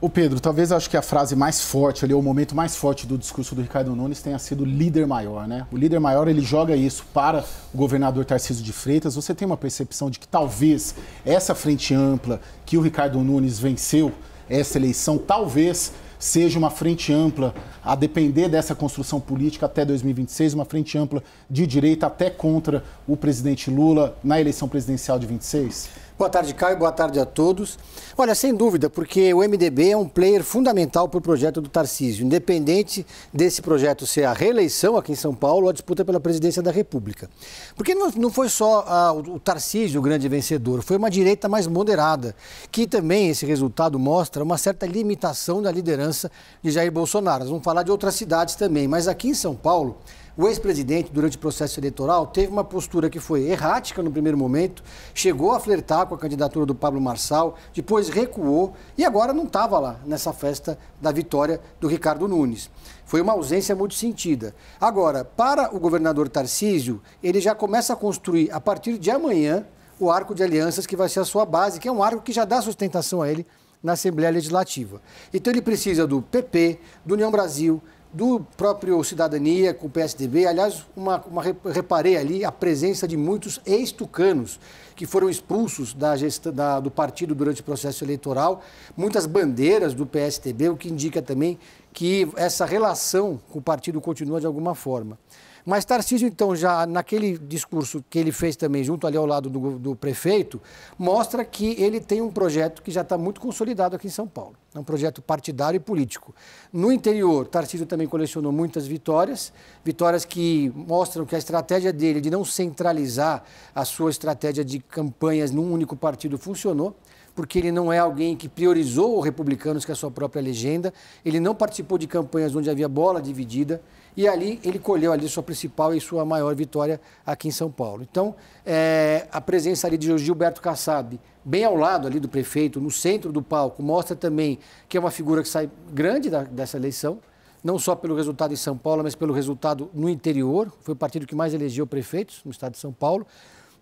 O Pedro, talvez acho que a frase mais forte ali, o momento mais forte do discurso do Ricardo Nunes tenha sido líder maior, né? O líder maior ele joga isso para o governador Tarcísio de Freitas. Você tem uma percepção de que talvez essa frente ampla que o Ricardo Nunes venceu essa eleição, talvez seja uma frente ampla, a depender dessa construção política até 2026, uma frente ampla de direita até contra o presidente Lula na eleição presidencial de 26? Boa tarde, Caio. Boa tarde a todos. Olha, sem dúvida, porque o MDB é um player fundamental para o projeto do Tarcísio. Independente desse projeto ser a reeleição aqui em São Paulo, a disputa pela presidência da República. Porque não foi só a, ah, o Tarcísio o grande vencedor, foi uma direita mais moderada, que também esse resultado mostra uma certa limitação da liderança de Jair Bolsonaro. Nós vamos falar de outras cidades também, mas aqui em São Paulo o ex-presidente, durante o processo eleitoral, teve uma postura que foi errática no primeiro momento, chegou a flertar com a candidatura do Pablo Marçal, depois recuou e agora não estava lá nessa festa da vitória do Ricardo Nunes. Foi uma ausência muito sentida. Agora, para o governador Tarcísio, ele já começa a construir a partir de amanhã o arco de alianças que vai ser a sua base, que é um arco que já dá sustentação a ele na Assembleia Legislativa. Então ele precisa do PP, do União Brasil, do próprio Cidadania com o PSDB. Aliás, uma, uma reparei ali a presença de muitos ex-tucanos que foram expulsos da, gesta, da do partido durante o processo eleitoral, muitas bandeiras do PSDB, o que indica também que essa relação com o partido continua de alguma forma. Mas Tarcísio, então, já naquele discurso que ele fez também, junto ali ao lado do, do prefeito, mostra que ele tem um projeto que já está muito consolidado aqui em São Paulo. É um projeto partidário e político. No interior, Tarcísio também colecionou muitas vitórias, vitórias que mostram que a estratégia dele de não centralizar a sua estratégia de campanhas num único partido funcionou porque ele não é alguém que priorizou os republicanos, que é a sua própria legenda, ele não participou de campanhas onde havia bola dividida, e ali ele colheu ali sua principal e sua maior vitória aqui em São Paulo. Então, é, a presença ali de Gilberto Kassab, bem ao lado ali do prefeito, no centro do palco, mostra também que é uma figura que sai grande da, dessa eleição, não só pelo resultado em São Paulo, mas pelo resultado no interior. Foi o partido que mais elegeu prefeitos no estado de São Paulo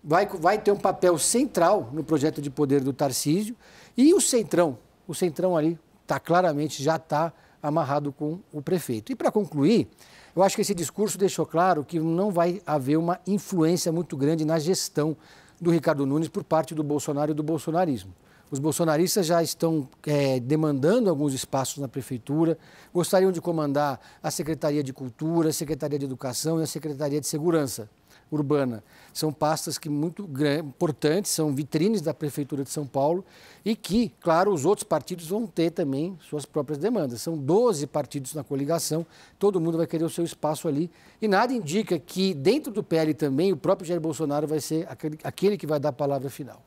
vai, vai ter um papel central no projeto de poder do Tarcísio e o Centrão. O Centrão ali está claramente, já está amarrado com o prefeito. E para concluir, eu acho que esse discurso deixou claro que não vai haver uma influência muito grande na gestão do Ricardo Nunes por parte do Bolsonaro e do bolsonarismo. Os bolsonaristas já estão é, demandando alguns espaços na prefeitura, gostariam de comandar a Secretaria de Cultura, a Secretaria de Educação e a Secretaria de Segurança urbana. São pastas que muito importantes, são vitrines da Prefeitura de São Paulo e que, claro, os outros partidos vão ter também suas próprias demandas. São 12 partidos na coligação, todo mundo vai querer o seu espaço ali e nada indica que dentro do PL também o próprio Jair Bolsonaro vai ser aquele que vai dar a palavra final.